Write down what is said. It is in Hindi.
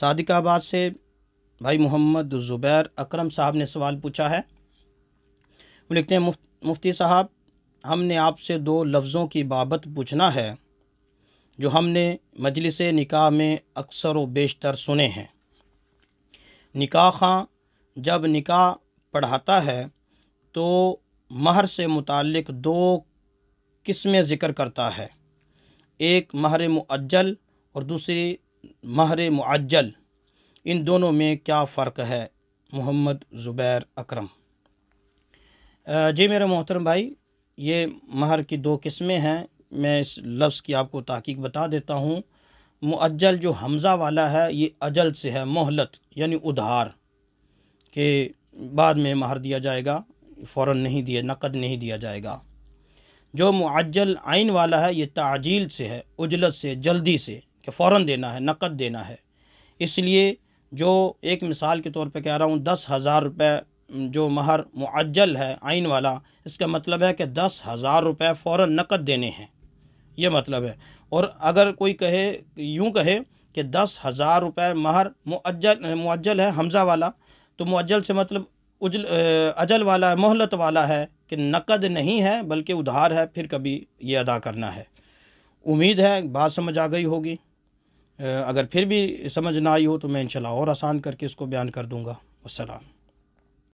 सादिकाबाद से भाई मोहम्मद ज़ुबैर अकरम साहब ने सवाल पूछा है वो लिखते हैं मुफ्त मुफ्ती साहब हमने आपसे दो लफ्ज़ों की बाबत पूछना है जो हमने मजलिस निकाह में अक्सर व बेशतर सुने हैं निकाह खां जब निकाह पढ़ाता है तो महर से मुतक़ दो किस्में ज़िक्र करता है एक महर मुअज्जल और दूसरी महर मुआजल इन दोनों में क्या फ़र्क है मोहम्मद ज़ुबैर अकरम जी मेरे मोहतरम भाई ये महर की दो किस्में हैं मैं इस लफ्ज़ की आपको तहकीक बता देता हूँ मुअज्जल जो हमज़ा वाला है ये अजल से है मोहलत यानी उधार के बाद में महर दिया जाएगा फ़ौर नहीं दिया नकद नहीं दिया जाएगा जो मुआजल आइन वाला है ये ताजील से है उजलत से जल्दी से कि फ़ौर देना है नकद देना है इसलिए जो एक मिसाल के तौर पर कह रहा हूँ दस हज़ार रुपये जो महर मुअज्जल है आइन वाला इसका मतलब है कि दस हज़ार रुपये फ़ौर नकद देने हैं ये मतलब है और अगर कोई कहे यूँ कहे कि दस हज़ार रुपये महर मुअज्जल मुअज्जल है हमज़ा वाला तो मुअज्जल से मतलब उजल अजल वाला है मोहलत वाला है कि नकद नहीं है बल्कि उधार है फिर कभी ये अदा करना है उम्मीद है बात समझ आ गई होगी अगर फिर भी समझ ना आई हो तो मैं इंशाल्लाह और आसान करके इसको बयान कर दूँगा वसलम